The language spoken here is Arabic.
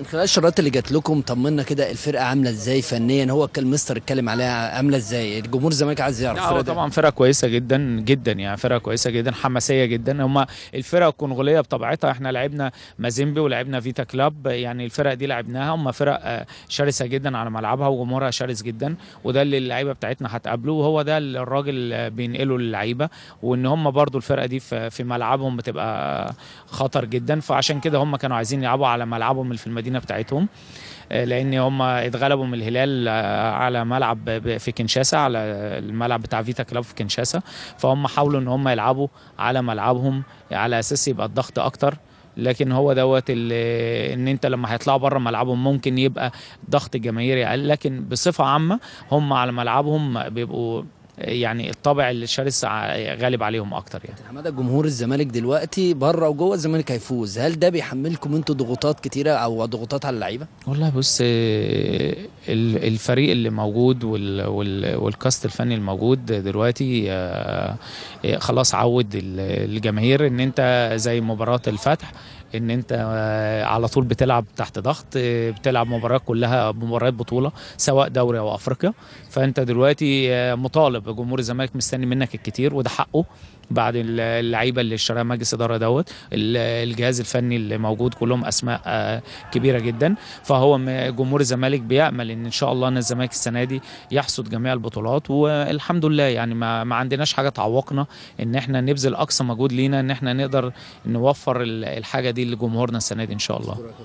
من خلال الشرارات اللي جات لكم طمنا كده الفرقه عامله ازاي فنيا هو المستر اتكلم عليها عامله ازاي الجمهور الزمالك عايز يعرف لا طبعا فرقه كويسه جدا جدا يعني فرقه كويسه جدا حماسيه جدا هم الفرقه الكونغوليه بطبيعتها احنا لعبنا مازيمبي ولعبنا فيتا كلاب يعني الفرق دي لعبناها هم فرق شرسه جدا على ملعبها وجمهورها شرس جدا وده اللي اللعيبه بتاعتنا هتقابله وهو ده اللي الراجل بينقله للعيبه وان هم برضو الفرقه دي في ملعبهم بتبقى خطر جدا فعشان كده هم كانوا عايزين يلعبوا على ملعبهم في المدينة المدينه بتاعتهم آه، لان هم اتغلبوا من الهلال آه، على ملعب في كنشاسا على الملعب بتاع فيتا كلاب في كنشاسا فهم حاولوا ان هم يلعبوا على ملعبهم على اساس يبقى الضغط اكتر لكن هو دوت ان انت لما هيطلعوا بره ملعبهم ممكن يبقى ضغط جماهيري اقل لكن بصفه عامه هم على ملعبهم بيبقوا يعني الطابع الشرس غالب عليهم اكتر يعني حماده جمهور الزمالك دلوقتي بره وجوه الزمالك هيفوز هل ده بيحملكم انتوا ضغوطات كتيره او ضغوطات على اللعيبه والله بص الفريق اللي موجود والكاست الفني الموجود دلوقتي آه، آه، خلاص عود الجماهير ان انت زي مباراه الفتح ان انت آه، على طول بتلعب تحت ضغط بتلعب مباريات كلها مباريات بطوله سواء دوري او افريقيا فانت دلوقتي مطالب جمهور الزمالك مستني منك الكتير وده حقه بعد اللعيبه اللي اشتراها مجلس اداره دوت الجهاز الفني اللي موجود كلهم اسماء آه، كبيره جدا فهو جمهور الزمالك بيامل ان ان شاء الله ان الزمالك السنه دي يحصد جميع البطولات والحمد لله يعني ما, ما عندناش حاجه تعوقنا ان احنا نبذل اقصى مجهود لينا ان احنا نقدر نوفر الحاجه دي لجمهورنا السنه دي ان شاء الله